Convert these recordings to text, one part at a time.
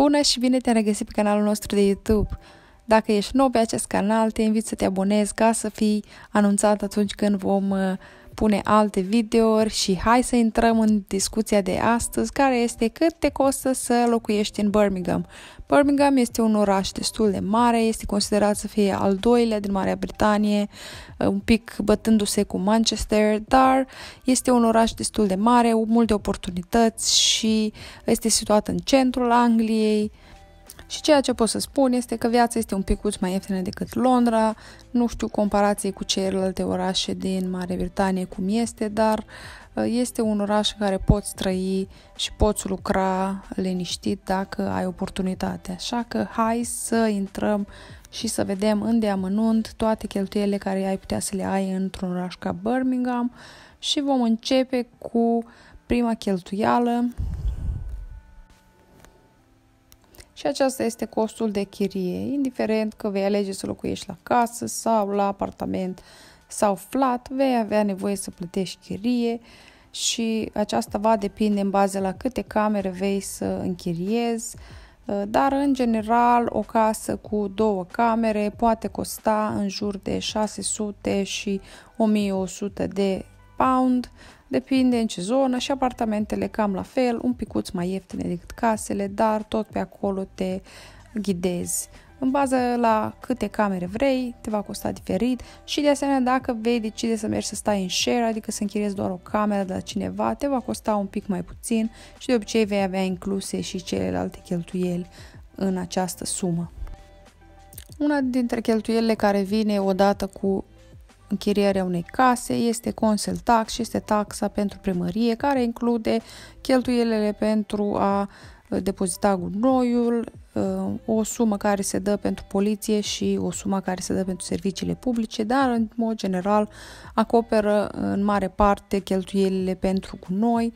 Bună și bine te-am regăsit pe canalul nostru de YouTube! Dacă ești nou pe acest canal, te invit să te abonezi ca să fii anunțat atunci când vom uh, pune alte videouri și hai să intrăm în discuția de astăzi care este cât te costă să locuiești în Birmingham. Birmingham este un oraș destul de mare, este considerat să fie al doilea din Marea Britanie, uh, un pic bătându-se cu Manchester, dar este un oraș destul de mare, multe oportunități și este situat în centrul Angliei, și ceea ce pot să spun este că viața este un picuț mai ieftină decât Londra, nu știu comparație cu celelalte orașe din Mare Britanie cum este, dar uh, este un oraș în care poți trăi și poți lucra liniștit dacă ai oportunitate. Așa că hai să intrăm și să vedem îndeamănunt toate cheltuielile care ai putea să le ai într-un oraș ca Birmingham și vom începe cu prima cheltuială și aceasta este costul de chirie, indiferent că vei alege să locuiești la casă sau la apartament sau flat, vei avea nevoie să plătești chirie și aceasta va depinde în bază la câte camere vei să închiriezi, uh, dar în general o casă cu două camere poate costa în jur de 600 și 1100 de pound, Depinde în ce zonă și apartamentele cam la fel, un picuț mai ieftine decât casele, dar tot pe acolo te ghidezi. În bază la câte camere vrei, te va costa diferit și de asemenea dacă vei decide să mergi să stai în share, adică să închiriezi doar o cameră de la cineva, te va costa un pic mai puțin și de obicei vei avea incluse și celelalte cheltuieli în această sumă. Una dintre cheltuielile care vine odată cu închirierea unei case, este consel tax și este taxa pentru primărie, care include cheltuielile pentru a uh, depozita gunoiul, uh, o sumă care se dă pentru poliție și o sumă care se dă pentru serviciile publice, dar în mod general acoperă în mare parte cheltuielile pentru gunoi,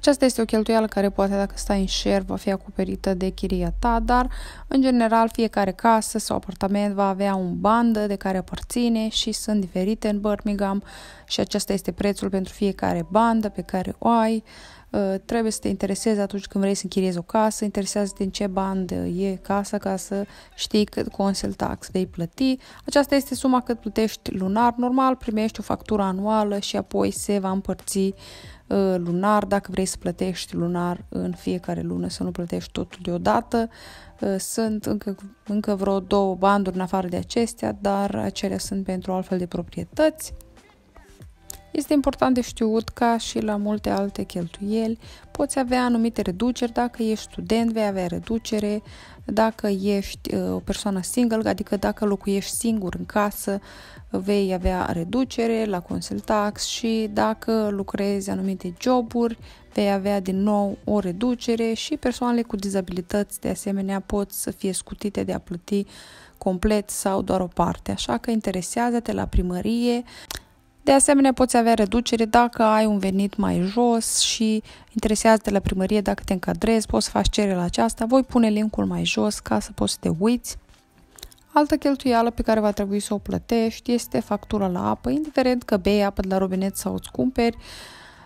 aceasta este o cheltuială care poate, dacă stai în share, va fi acoperită de chiria ta, dar, în general, fiecare casă sau apartament va avea un bandă de care aparține și sunt diferite în Birmingham și acesta este prețul pentru fiecare bandă pe care o ai. Uh, trebuie să te interesezi atunci când vrei să închiriezi o casă, interesează din ce bandă e casa ca să știi cât consel tax vei plăti. Aceasta este suma cât plătești lunar. Normal primești o factură anuală și apoi se va împărți uh, lunar, dacă vrei să plătești lunar în fiecare lună, să nu plătești totul deodată. Uh, sunt încă, încă vreo două banduri în afară de acestea, dar acelea sunt pentru altfel de proprietăți. Este important de știut ca și la multe alte cheltuieli, poți avea anumite reduceri, dacă ești student vei avea reducere, dacă ești uh, o persoană single, adică dacă locuiești singur în casă, vei avea reducere la Consel Tax și dacă lucrezi anumite joburi, vei avea din nou o reducere și persoanele cu dizabilități de asemenea pot să fie scutite de a plăti complet sau doar o parte. Așa că interesează-te la primărie de asemenea, poți avea reducere dacă ai un venit mai jos și interesează de la primărie dacă te încadrezi, poți să faci cerere la aceasta. Voi pune linkul mai jos ca să poți să te uiți. Altă cheltuială pe care va trebui să o plătești este factura la apă, indiferent că bei apă de la robinet sau îți cumperi. Uh,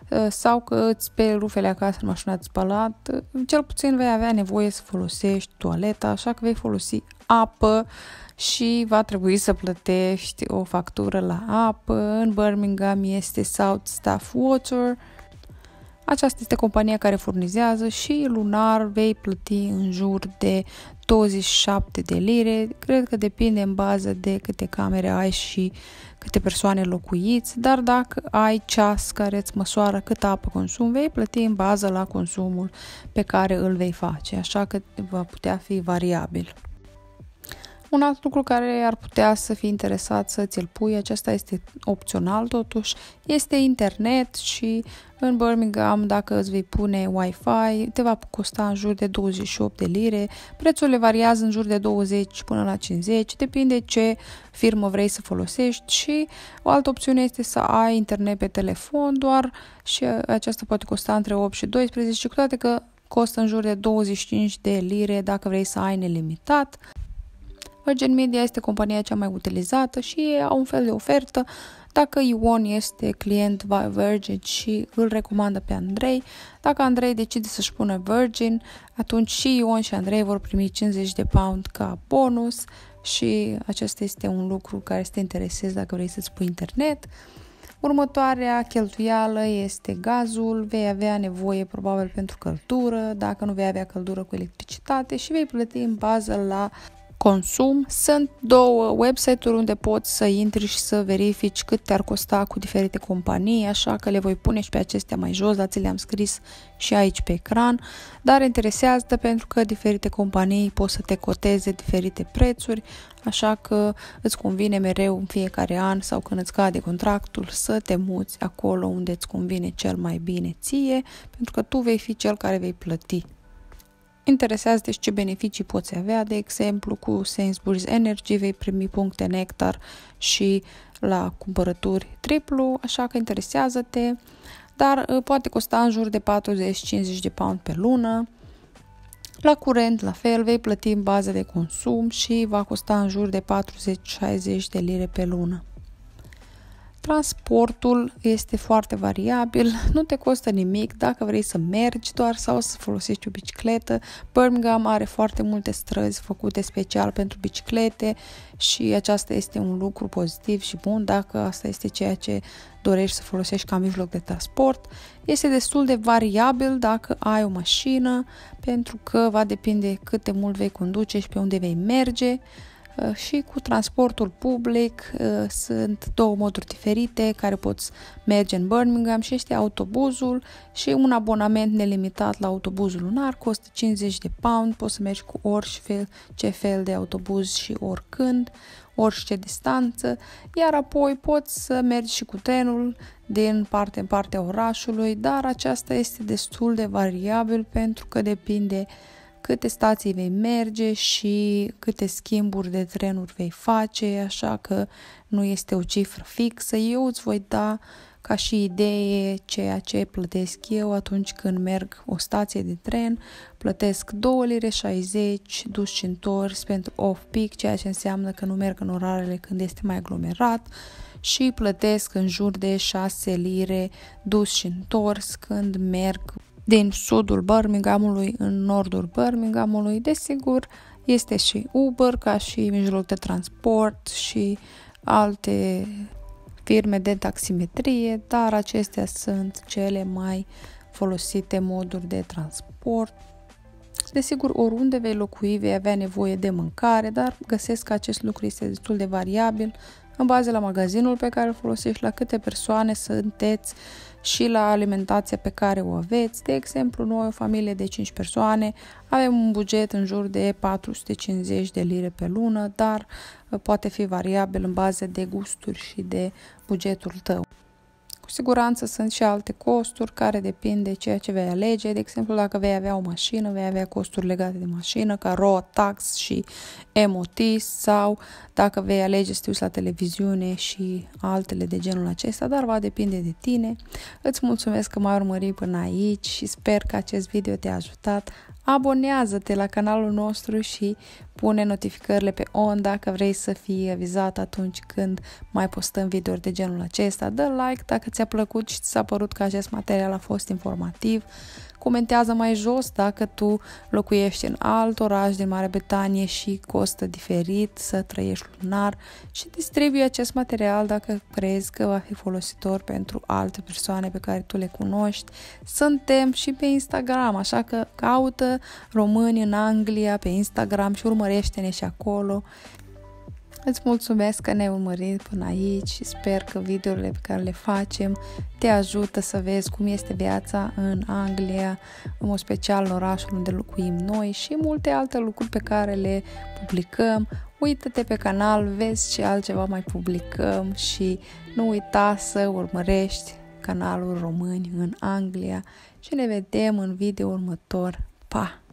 Eh, sau că îți speli rufele acasă în mașina de spălat, eh, cel puțin vei avea nevoie să folosești toaleta, așa că vei folosi apă și va trebui să plătești o factură la apă. În Birmingham este South Staff Water, aceasta este compania care furnizează și lunar vei plăti în jur de 27 de lire, cred că depinde în bază de câte camere ai și câte persoane locuiți, dar dacă ai ceas care îți măsoară cât apă consum, vei plăti în bază la consumul pe care îl vei face, așa că va putea fi variabil. Un alt lucru care ar putea să fii interesat să ți-l pui, acesta este opțional totuși, este internet și în Birmingham, dacă îți vei pune Wi-Fi, te va costa în jur de 28 de lire. Prețurile variază în jur de 20 până la 50, depinde ce firmă vrei să folosești și o altă opțiune este să ai internet pe telefon doar și aceasta poate costa între 8 și 12, cu toate că costă în jur de 25 de lire dacă vrei să ai nelimitat. Virgin Media este compania cea mai utilizată și au un fel de ofertă. Dacă Ion este client Virgin și îl recomandă pe Andrei, dacă Andrei decide să-și pună Virgin, atunci și Ion și Andrei vor primi 50 de pound ca bonus și acesta este un lucru care este te interesezi dacă vrei să-ți pui internet. Următoarea cheltuială este gazul, vei avea nevoie probabil pentru căldură, dacă nu vei avea căldură cu electricitate și vei plăti în bază la consum, sunt două website-uri unde poți să intri și să verifici cât te-ar costa cu diferite companii, așa că le voi pune și pe acestea mai jos, dar ți le-am scris și aici pe ecran, dar interesează pentru că diferite companii pot să te coteze diferite prețuri, așa că îți convine mereu în fiecare an sau când îți cade contractul să te muți acolo unde îți convine cel mai bine ție, pentru că tu vei fi cel care vei plăti Interesează deci ce beneficii poți avea, de exemplu cu Sainsbury's Energy vei primi puncte nectar și la cumpărături triplu, așa că interesează-te, dar uh, poate costa în jur de 40-50 de pound pe lună. La curent, la fel, vei plăti în bază de consum și va costa în jur de 40-60 de lire pe lună. Transportul este foarte variabil, nu te costă nimic dacă vrei să mergi doar sau să folosești o bicicletă. Birmingham are foarte multe străzi făcute special pentru biciclete și aceasta este un lucru pozitiv și bun dacă asta este ceea ce dorești să folosești ca mijloc de transport. Este destul de variabil dacă ai o mașină pentru că va depinde cât de mult vei conduce și pe unde vei merge. Uh, și cu transportul public uh, sunt două moduri diferite care poți merge în Birmingham și este autobuzul și un abonament nelimitat la autobuzul lunar costă 50 de pound, poți să mergi cu orice fel, ce fel de autobuz și oricând, orice distanță, iar apoi poți să mergi și cu trenul din parte în a orașului, dar aceasta este destul de variabil pentru că depinde uh, câte stații vei merge și câte schimburi de trenuri vei face, așa că nu este o cifră fixă. Eu îți voi da ca și idee ceea ce plătesc eu atunci când merg o stație de tren, plătesc 2,60 lire 60 și întors pentru off-peak, ceea ce înseamnă că nu merg în orarele când este mai aglomerat și plătesc în jur de 6 lire dus și întors când merg din sudul Birminghamului în nordul Birminghamului. Desigur, este și Uber ca și mijloc de transport și alte firme de taximetrie, dar acestea sunt cele mai folosite moduri de transport. Desigur, oriunde vei locui, vei avea nevoie de mâncare, dar găsesc că acest lucru este destul de variabil în bază la magazinul pe care îl folosești, la câte persoane sunteți și la alimentația pe care o aveți. De exemplu, noi, o familie de 5 persoane, avem un buget în jur de 450 de lire pe lună, dar uh, poate fi variabil în bază de gusturi și de bugetul tău. Cu siguranță sunt și alte costuri care depind de ceea ce vei alege. De exemplu, dacă vei avea o mașină, vei avea costuri legate de mașină, ca road tax și MOT sau dacă vei alege să te uiți la televiziune și altele de genul acesta, dar va depinde de tine. Îți mulțumesc că m-ai urmărit până aici și sper că acest video te-a ajutat abonează-te la canalul nostru și pune notificările pe on dacă vrei să fii avizat atunci când mai postăm videouri de genul acesta. Dă like dacă ți-a plăcut și ți s-a părut că acest material a fost informativ. Comentează mai jos dacă tu locuiești în alt oraș din Marea Britanie și costă diferit să trăiești lunar și distribui acest material dacă crezi că va fi folositor pentru alte persoane pe care tu le cunoști. Suntem și pe Instagram, așa că caută români în Anglia pe Instagram și urmărește-ne și acolo. Îți mulțumesc că ne-ai urmărit până aici și sper că videourile pe care le facem te ajută să vezi cum este viața în Anglia, în mod special în orașul unde locuim noi și multe alte lucruri pe care le publicăm. Uită-te pe canal, vezi ce altceva mai publicăm și nu uita să urmărești canalul Români în Anglia și ne vedem în video următor. Pa!